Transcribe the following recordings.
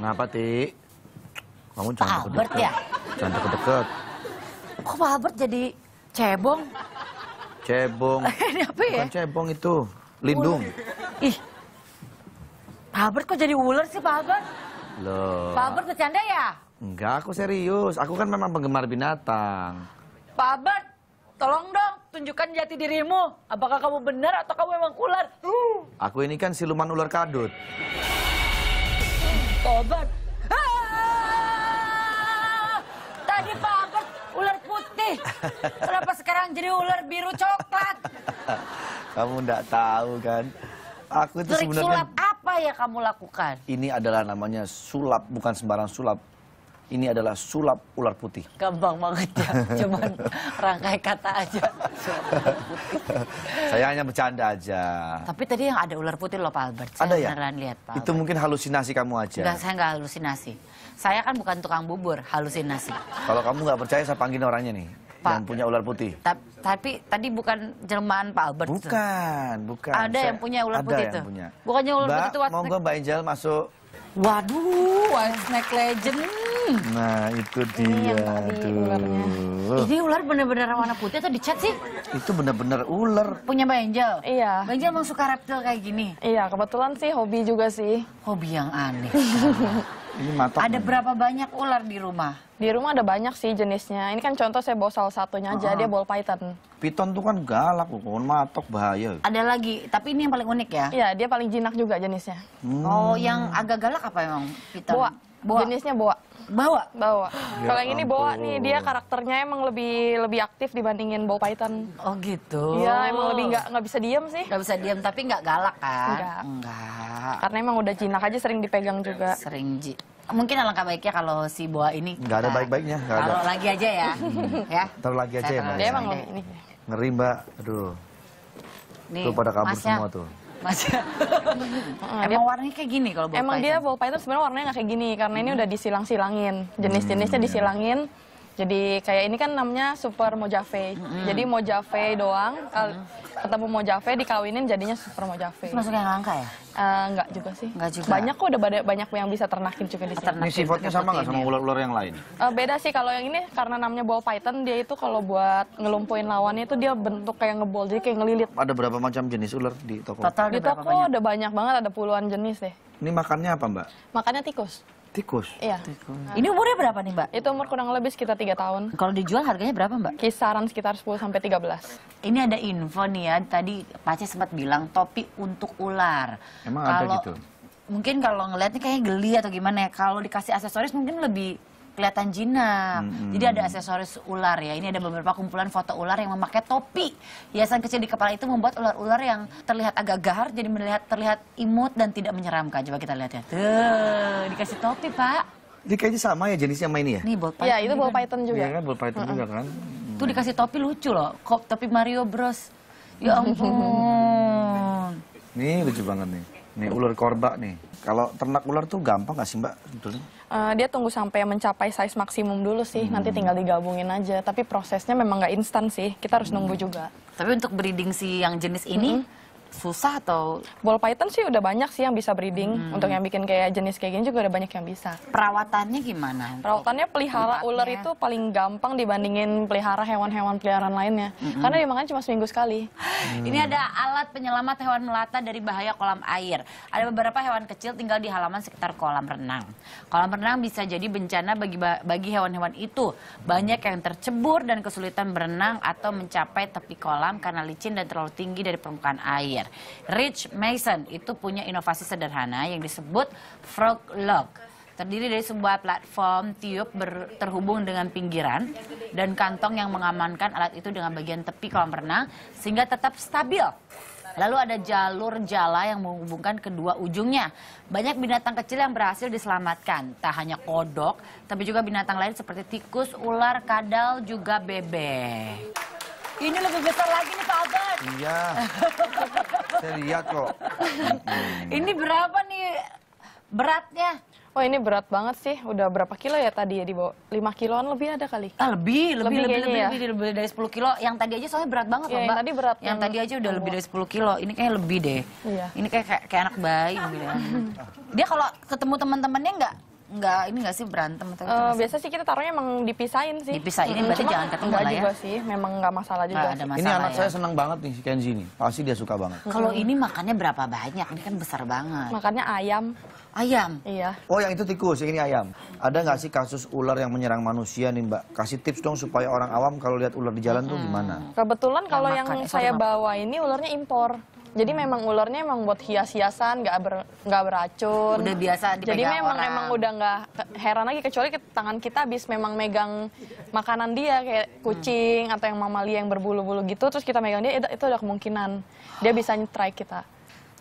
Kenapa, Ti? Kamu jangan deket, Albert deket. ya? Jangan deket-deket. Kok Pak Albert jadi cebong? Cebong. Ini apa ya? Bukan cebong itu. Lindung. Ular. Ih. Pak Albert kok jadi ular sih, Pak Albert? Loh. Pak Albert bercanda ya? Enggak, aku serius. Aku kan memang penggemar binatang. Pak Albert, tolong dong tunjukkan jati dirimu. Apakah kamu benar atau kamu memang ular? Uh. Aku ini kan siluman ular kadut. Tobat. Ah! Tadi pagar ular putih. Kenapa sekarang jadi ular biru coklat? Kamu tidak tahu kan? Aku itu sebenarnya sulap apa ya kamu lakukan? Ini adalah namanya sulap, bukan sembarang sulap ini adalah sulap ular putih. Gampang banget ya, cuman rangkai kata aja. Saya hanya bercanda aja. Tapi tadi yang ada ular putih loh Pak Albert. Saya ada ya? beneran lihat Pak. Albert. Itu mungkin halusinasi kamu aja. Enggak, saya nggak halusinasi. Saya kan bukan tukang bubur, halusinasi. Kalau kamu nggak percaya, saya panggil orangnya nih. Pak, yang punya ular putih. Ta tapi tadi bukan jelmaan Pak Albert. Bukan, tuh. bukan. Ada saya, yang punya ular ada putih yang itu. Punya. Bukannya ular Mbak, putih itu. Mbak, mau gue Mbak Angel masuk. Waduh, White Snake Legend. Nah, itu dia. Ini ularnya. Ini ular benar-benar warna putih atau dicat sih? Itu benar-benar ular. Punya Mbak Angel? Iya. Mbak Angel emang suka reptil kayak gini? Iya, kebetulan sih hobi juga sih. Hobi yang aneh. Ini mata. Ada berapa banyak ular di rumah? Di rumah ada banyak sih jenisnya. Ini kan contoh saya bawa salah satunya aja, uh -huh. dia ball python. Python tuh kan galak, bukan matok, bahaya. Ada lagi, tapi ini yang paling unik ya? Iya, dia paling jinak juga jenisnya. Hmm. Oh, yang agak galak apa emang python? Boa. boa. Jenisnya boa. Bawa? Bawa. Ya Kalau yang ini bawa nih, dia karakternya emang lebih lebih aktif dibandingin bawa Python. Oh gitu. Iya, emang lebih nggak nggak bisa diem sih. Nggak bisa diem, tapi nggak galak kan? Enggak. Enggak. Karena emang udah jinak aja sering dipegang juga. Sering ji mungkin alangkah baiknya kalau si Boa ini nggak ada baik-baiknya kalau lagi aja ya ya terus lagi aja ya emang ini ngeri mbak aduh Nih, tuh pada kabur semua tuh masih. Emang warnanya kayak gini kalau Emang dia itu sebenarnya warnanya nggak kayak gini karena ini hmm. udah disilang-silangin. Jenis-jenisnya hmm, iya. disilangin. Jadi kayak ini kan namanya Super Mojave. Mm -hmm. Jadi Mojave doang. Mm -hmm. Ketemu Mojave dikawinin jadinya Super Mojave. Masuk yang langka ya? Uh, eh, enggak juga sih. Enggak juga. Banyak kok udah banyak yang bisa ternakin juga di sini. ini sifatnya sama nggak sama ya? ular-ular yang lain? Uh, beda sih kalau yang ini karena namanya ball python dia itu kalau buat ngelumpuin lawannya itu dia bentuk kayak ngebol jadi kayak ngelilit. Ada berapa macam jenis ular di toko? Total di toko banyak? ada banyak banget ada puluhan jenis deh. Ini makannya apa mbak? Makannya tikus. Tikus. Iya. Tikus. Ini umurnya berapa nih, Mbak? Itu umur kurang lebih sekitar 3 tahun. Kalau dijual harganya berapa, Mbak? Kisaran sekitar 10 sampai 13. Ini ada info nih ya, tadi Pace sempat bilang topi untuk ular. Emang Kalau... ada gitu? Mungkin kalau ngeliatnya kayaknya geli atau gimana ya. Kalau dikasih aksesoris mungkin lebih kelihatan jinak. Hmm. Jadi ada aksesoris ular ya. Ini ada beberapa kumpulan foto ular yang memakai topi. Hiasan kecil di kepala itu membuat ular-ular yang terlihat agak gahar jadi melihat terlihat imut dan tidak menyeramkan. Coba kita lihat ya. Tuh, dikasih topi, Pak. Ini kayaknya sama ya jenisnya main ini ya? Nih ball iya, python. Iya, itu ball kan? python juga. Iya kan, ball python juga kan. Hmm. Tuh dikasih topi lucu loh. Kok topi Mario Bros. Ya ampun. Nih lucu banget nih. Nih ular korba nih. Kalau ternak ular tuh gampang gak sih mbak? Sebetulnya? Uh, dia tunggu sampai mencapai size maksimum dulu sih, hmm. nanti tinggal digabungin aja. Tapi prosesnya memang nggak instan sih, kita harus nunggu juga. Tapi untuk breeding si yang jenis ini, hmm susah atau ball python sih udah banyak sih yang bisa breeding hmm. untuk yang bikin kayak jenis kayak gini juga udah banyak yang bisa perawatannya gimana perawatannya pelihara ular itu paling gampang dibandingin pelihara hewan-hewan peliharaan lainnya hmm. karena dimakan cuma seminggu sekali hmm. ini ada alat penyelamat hewan melata dari bahaya kolam air ada beberapa hewan kecil tinggal di halaman sekitar kolam renang kolam renang bisa jadi bencana bagi bagi hewan-hewan itu banyak yang tercebur dan kesulitan berenang atau mencapai tepi kolam karena licin dan terlalu tinggi dari permukaan air air. Rich Mason itu punya inovasi sederhana yang disebut Frog Log. Terdiri dari sebuah platform tiup ber, terhubung dengan pinggiran dan kantong yang mengamankan alat itu dengan bagian tepi kolam renang sehingga tetap stabil Lalu ada jalur jala yang menghubungkan kedua ujungnya. Banyak binatang kecil yang berhasil diselamatkan. Tak hanya kodok, tapi juga binatang lain seperti tikus, ular, kadal, juga bebek. Ini lebih besar lagi nih Pak Albert. Iya. Saya lihat kok. ini berapa nih beratnya? Oh ini berat banget sih, udah berapa kilo ya tadi ya dibawa? 5 kiloan lebih ada kali? Ah, lebih, lebih, lebih, lebih, lebih, ya. lebih, lebih, dari 10 kilo. Yang tadi aja soalnya berat banget ya, mbak. Yang tadi berat. Yang, tadi aja udah lebih iya. dari 10 kilo, ini kayak lebih deh. Iya. Ini kayak, kayak, kayak anak bayi. Gitu ya. Dia kalau ketemu teman-temannya nggak nggak ini nggak sih berantem atau Uh, biasa sih kita taruhnya emang dipisahin sih. Dipisahin mm -hmm. berarti jangan ketemu lah ya. juga sih, memang nggak masalah juga. Gak ada masalah ini anak ya. saya senang banget nih si Kenzi ini, pasti dia suka banget. Kalau ini makannya berapa banyak? Ini kan besar banget. Makannya ayam. Ayam? Iya. Oh yang itu tikus, yang ini ayam. Ada nggak sih kasus ular yang menyerang manusia nih mbak? Kasih tips dong supaya orang awam kalau lihat ular di jalan hmm. tuh gimana? Kebetulan kalau yang makan, eh, saya bawa ini ularnya impor. Jadi memang ularnya emang buat hias-hiasan, nggak ber, beracun. Udah biasa dipegang Jadi memang orang. emang udah nggak heran lagi kecuali ke, tangan kita habis memang megang makanan dia kayak hmm. kucing hmm. atau yang mamalia yang berbulu-bulu gitu, terus kita megang dia itu, itu ada kemungkinan dia bisa nyetrai kita.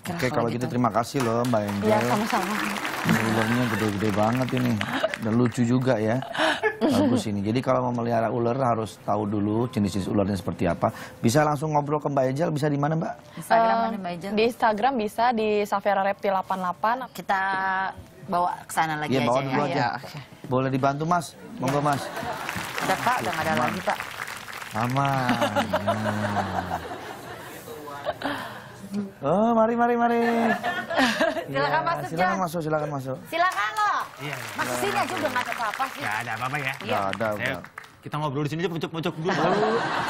Oke, Oke kalau, kalau gitu. gitu. terima kasih loh Mbak iya, Angel. Iya sama-sama. Ulernya gede-gede banget ini dan lucu juga ya. Bagus ini. Jadi kalau memelihara ular harus tahu dulu jenis-jenis ularnya seperti apa. Bisa langsung ngobrol ke Mbak Angel. Bisa di mana Mbak? Instagram Mbak Angel. Di Instagram bisa di Safira Reptil 88. Kita bawa ke sana lagi ya, aja. Bawa ya, dulu ya. aja. Ya. Boleh dibantu Mas? Monggo iya. Mas. Ada Pak, udah ada lagi Pak. Aman. Hmm. Oh, mari, mari, mari. silakan ya, masuk, Silakan masuk, silakan masuk. Silakan loh. Iya, iya. Masuk sini aja udah nggak ada apa-apa sih. Gak ada apa-apa ya. Iya. Gak ada. Saya, kita ngobrol di sini aja pucuk-pucuk dulu.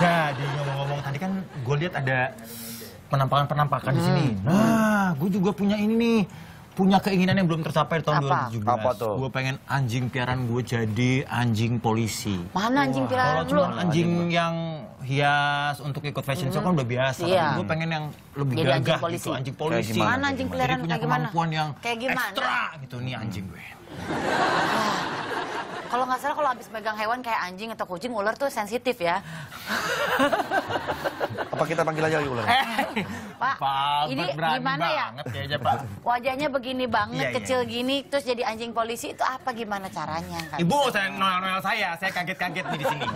Jadi ngomong-ngomong tadi kan gue lihat ada penampakan-penampakan hmm. di sini. Nah, gue juga punya ini nih punya keinginan yang belum tercapai tahun Apa? 2017. Apa tuh? Gue pengen anjing piaran gue jadi anjing polisi. Mana anjing piaran lu? Anjing, anjing yang hias untuk ikut fashion show kan udah biasa iya. gue pengen yang lebih Jadi gagah anjing gitu, polisi. gitu anjing polisi kayak gimana anjing keliaran kayak kemampuan gimana? yang kayak gimana? ekstra gitu nih anjing gue kalau nggak salah kalau habis megang hewan kayak anjing atau kucing ular tuh sensitif ya Pak kita panggil aja Yulan. Eh, Pak, Pak ini gimana ya? Kayaknya, Pak. Wajahnya begini banget, iya, iya. kecil iya. gini, terus jadi anjing polisi itu apa gimana caranya? Kan? Ibu, saya noel-noel saya, saya kaget-kaget di sini.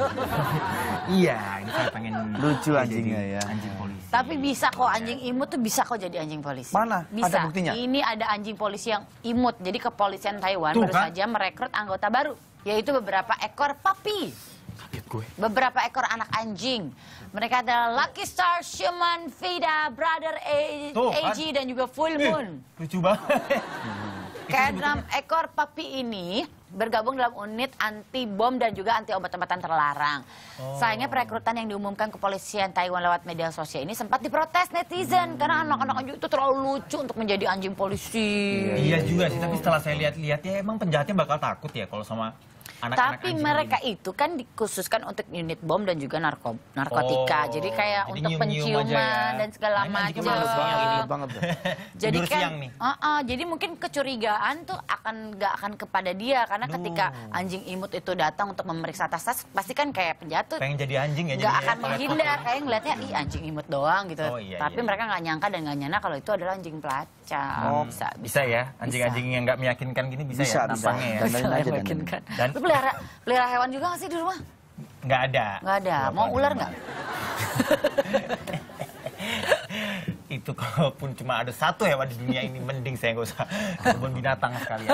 iya, ini saya pengen lucu anjingnya ya. Anjing polisi. Tapi bisa kok anjing imut tuh bisa kok jadi anjing polisi. Mana? Bisa. Ada buktinya? Ini ada anjing polisi yang imut. Jadi kepolisian Taiwan tuh, baru kan? saja merekrut anggota baru, yaitu beberapa ekor papi. Kaget gue. Beberapa ekor anak anjing. Mereka adalah Lucky Star, Shuman, Vida, Brother A Tuh, AG, kan? dan juga Full Moon. Eh, lucu banget. ekor papi ini bergabung dalam unit anti bom dan juga anti obat-obatan terlarang. Oh. Sayangnya perekrutan yang diumumkan kepolisian Taiwan lewat media sosial ini sempat diprotes netizen hmm. karena anak-anak anjing itu terlalu lucu untuk menjadi anjing polisi. Iya, iya juga sih, tapi setelah saya lihat-lihat ya emang penjahatnya bakal takut ya kalau sama anak-anak tapi anjing mereka ini. itu kan dikhususkan untuk unit bom dan juga narko narkotika oh, jadi kayak jadi untuk nyium -nyium ya. penciuman ya. dan segala nah, macam Ya. jadi kan Uh -uh, jadi mungkin kecurigaan tuh akan gak akan kepada dia karena Duh. ketika anjing imut itu datang untuk memeriksa tas tas pasti kan kayak penjatuh pengen jadi anjing ya nggak ya, akan menghindar kayak ngeliatnya ih anjing imut doang gitu oh, iya, tapi iya. mereka gak nyangka dan gak nyana kalau itu adalah anjing pelacak oh, hmm, bisa, bisa bisa ya anjing-anjing yang gak meyakinkan gini bisa, bisa ya bisa. bisa. ya bisa, dan, dan pelihara pelihara hewan juga nggak sih di rumah? Nggak ada. Nggak ada. Gak Mau ular nggak? itu kalaupun cuma ada satu hewan di dunia ini mending saya nggak usah kebun binatang sekalian.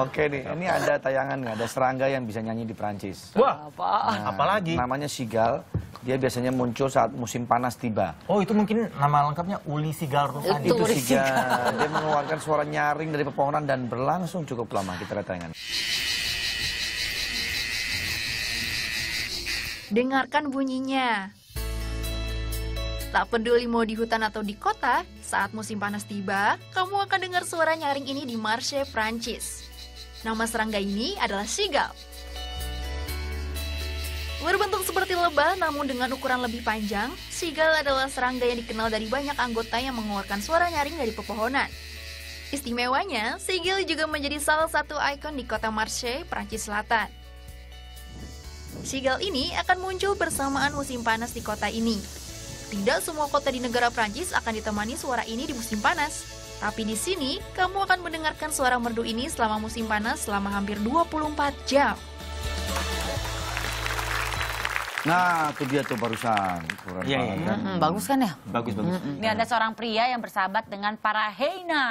Oke nih, ini ada tayangan nggak? Ada serangga yang bisa nyanyi di Perancis. Wah, nah, apalagi? Namanya Sigal. Dia biasanya muncul saat musim panas tiba. Oh, itu mungkin nama lengkapnya Uli Sigal Rusadi. Itu, itu Sigal. Dia mengeluarkan suara nyaring dari pepohonan dan berlangsung cukup lama. Kita lihat tayangan. Dengarkan bunyinya. Tak peduli mau di hutan atau di kota, saat musim panas tiba, kamu akan dengar suara nyaring ini di Marche Prancis. Nama serangga ini adalah sigal. Berbentuk seperti lebah namun dengan ukuran lebih panjang, sigal adalah serangga yang dikenal dari banyak anggota yang mengeluarkan suara nyaring dari pepohonan. Istimewanya, sigil juga menjadi salah satu ikon di kota Marseille, Prancis Selatan. Sigal ini akan muncul bersamaan musim panas di kota ini. Tidak semua kota di negara Prancis akan ditemani suara ini di musim panas. Tapi di sini, kamu akan mendengarkan suara merdu ini selama musim panas selama hampir 24 jam. Nah, itu dia tuh barusan. Kurang yeah, iya, iya, iya. yeah. Kan. bagus kan ya? Bagus, bagus. Ini ada seorang pria yang bersahabat dengan para Heina.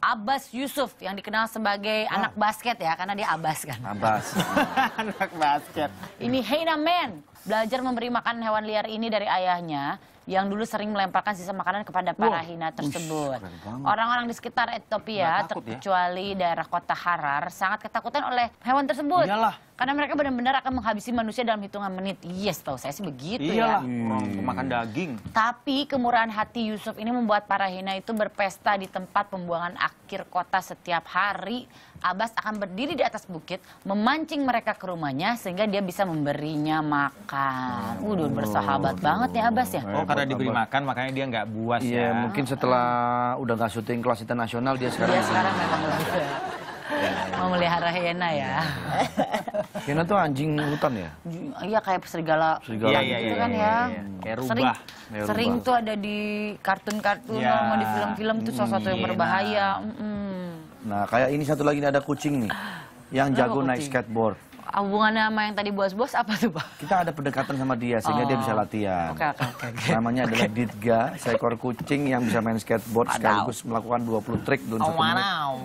Abbas Yusuf yang dikenal sebagai ah. anak basket ya, karena dia Abbas kan. Abbas. anak basket. Ini Heina Man belajar memberi makan hewan liar ini dari ayahnya yang dulu sering melemparkan sisa makanan kepada para wow. hina tersebut. Orang-orang di sekitar Ethiopia, ya? terkecuali daerah kota Harar, sangat ketakutan oleh hewan tersebut. Iyalah. Karena mereka benar-benar akan menghabisi manusia dalam hitungan menit. Yes, iya, tahu saya sih begitu ya. Iyalah, ya. Iya, hmm. makan hmm. daging. Tapi kemurahan hati Yusuf ini membuat para hina itu berpesta di tempat pembuangan akhir kota setiap hari. Abbas akan berdiri di atas bukit, memancing mereka ke rumahnya sehingga dia bisa memberinya makan. Oh, uh, Udah bersahabat oh, banget ya Abbas ya. Oh, karena diberi makan makanya dia nggak buas iya, ya. mungkin setelah udah nggak syuting kelas internasional dia iya, sekarang. Dia sekarang memang Mau melihara hyena ya. Iya. Hyena tuh anjing hutan ya? Iya kayak serigala. Serigala iya, gitu. Iya, gitu kan ya, gitu ya, kan ya. Kayak rubah. Sering, sering tuh ada di kartun-kartun mau di film-film tuh salah satu yang berbahaya. Nah kayak ini satu lagi nih ada kucing nih. Yang jago naik skateboard. Hubungannya sama yang tadi bos-bos apa tuh Pak? Kita ada pendekatan sama dia sehingga oh. dia bisa oh. latihan. okay, okay, Okay. Namanya adalah Ditga, seekor kucing yang bisa main skateboard sekaligus melakukan 20 trik dalam oh, menit.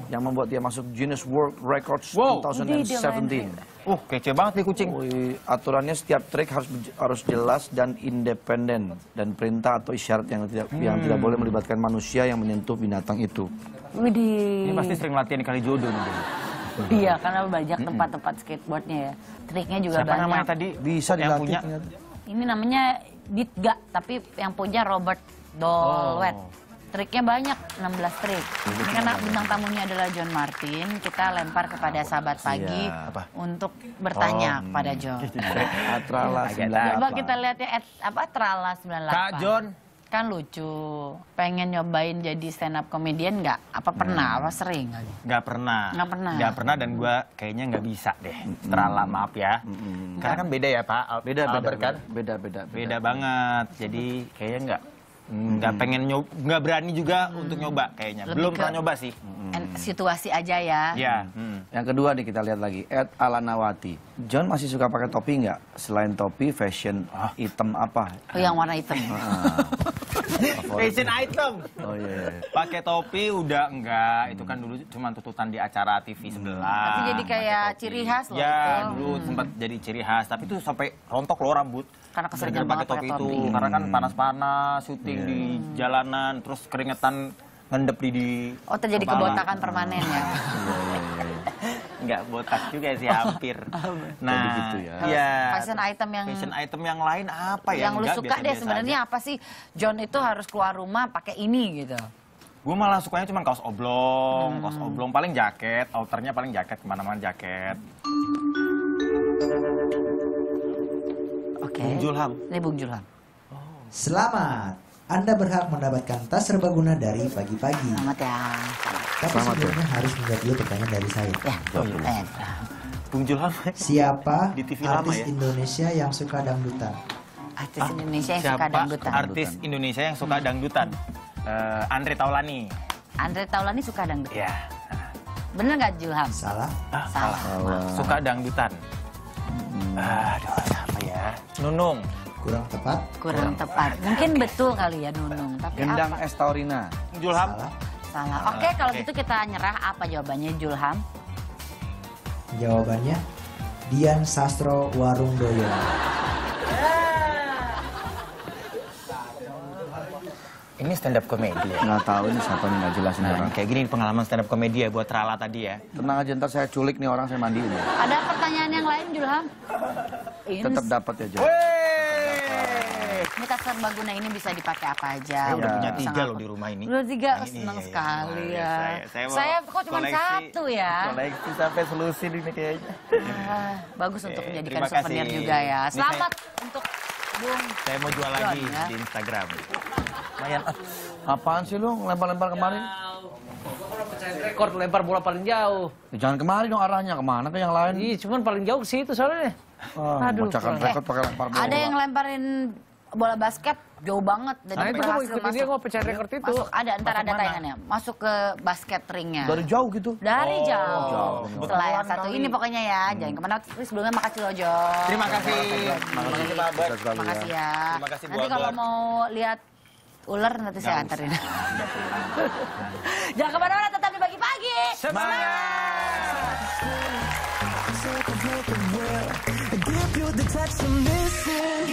Yang membuat dia masuk Guinness World Records wow. 2017. Uh, kece banget nih kucing. Ui, aturannya setiap trik harus harus jelas dan independen dan perintah atau isyarat yang tidak hmm. yang tidak boleh melibatkan manusia yang menyentuh binatang itu. Widih. Ini pasti sering latihan kali jodoh nih iya karena banyak tempat-tempat skateboardnya ya triknya juga Siapa banyak namanya tadi bisa yang punya ini namanya Ditga tapi yang punya Robert Dolwet oh. Triknya banyak, 16 trik. Ini karena bintang tamunya adalah John Martin, kita lempar kepada iya. sahabat pagi ya, untuk bertanya oh, kepada John. Atrala 98. Coba kita lihat ya, at, apa Atrala 98. Kak John, kan lucu. Pengen nyobain jadi stand up comedian nggak? Apa pernah? Hmm. Apa sering? Nggak pernah. Nggak pernah. Nggak pernah dan gue kayaknya nggak bisa deh. Hmm. Terlalu maaf ya. Hmm, hmm, hmm. Karena kan beda ya Pak. beda beda, beda, kan? Beda, beda, beda. Beda banget. Jadi kayaknya nggak nggak hmm. pengen nyob nggak berani juga hmm. untuk nyoba kayaknya. Lebih Belum pernah nyoba sih. Situasi aja ya. Ya. Hmm. Yang kedua nih kita lihat lagi, Ed Alanawati. John masih suka pakai topi nggak? Selain topi, fashion item apa? Oh, yang warna hitam. Ah. Fashion item. Oh iya, iya, iya. Pakai topi udah enggak, itu kan dulu cuma tututan di acara TV hmm. sebelah. Tapi jadi kayak ciri khas loh. Ya, dulu hmm. sempat jadi ciri khas, tapi itu sampai rontok loh rambut. Karena keseringan pakai topi, itu, karena kan hmm. panas-panas, syuting iya. di jalanan, terus keringetan ngendep di di Oh, terjadi kebotakan permanen ya nggak botak juga sih hampir. Nah, gitu ya. Nah, gitu ya. Iya. Fashion item yang fashion item yang lain apa ya? Yang, yang lu suka biasa -biasa deh sebenarnya apa sih? John itu harus keluar rumah pakai ini gitu. Gue malah sukanya cuma kaos oblong, hmm. kaos oblong paling jaket, outernya paling jaket kemana-mana jaket. Oke. Okay. Bung Julham. Ini Bung Julham. Oh. Selamat anda berhak mendapatkan tas serbaguna dari pagi-pagi. Selamat ya. Tapi Selamat ya. sebelumnya ya. harus menjawab dulu pertanyaan dari saya. Ya, ya. Eh, Bung Julham. Siapa di TV artis ya? Indonesia yang suka dangdutan? Artis ah, Indonesia yang suka dangdutan. Artis Indonesia yang suka hmm. dangdutan. Uh, Andre Taulani. Andre Taulani suka dangdutan. Ya, Bener nggak Julham? Salah. Ah, salah. salah. Suka dangdutan. Hmm. Aduh, apa ya? Nunung kurang tepat kurang, tepat mungkin betul kali ya Nunung tapi gendang apa? es Julham salah, salah. oke okay, kalau gitu kita nyerah apa jawabannya Julham jawabannya Dian Sastro Warung Doyo Ini stand up komedi ya? Nggak tahu ini siapa nih nggak jelas nah, orang. Kayak gini pengalaman stand up komedi ya buat Rala tadi ya. Tenang aja ntar saya culik nih orang saya mandiin. Ya. Ada pertanyaan yang lain Julham? Tetap dapat ya jawab. Mitas serbaguna ini bisa dipakai apa aja. Saya udah punya tiga loh di rumah ini. Udah tiga, nah, senang iya, sekali ya, ya. Saya, saya, saya kok cuma satu ya. Koleksi sampai selusin ini kayaknya. Ah, bagus Oke, untuk menjadikan souvenir juga ya. Selamat saya, untuk Bung. Saya mau jual lagi ya. di Instagram. Mayan, ah, apaan sih lu lempar-lempar kemarin? rekor lempar bola paling jauh. Ya, jangan kemarin dong arahnya kemana tuh yang lain? Iya, cuman paling jauh sih itu soalnya. Oh, Aduh. Rekor, pakai lempar eh, bola. Ada yang lemparin bola basket jauh banget dan nah, berhasil itu masuk. Dia mau pecah rekor itu. Masuk ada antara ada tayangannya. Masuk ke basket ringnya. Dari jauh gitu. Dari oh, jauh. Setelah yang satu ini pokoknya ya. Hmm. Jangan kemana mana sebelumnya makasih loh Jo. Terima kasih. Terima kasih Pak kasih, Terima kasih ya. Terima kasih Nanti kalau mau lihat ular nanti saya anterin. Jangan kemana-mana tetap di pagi-pagi. Semangat.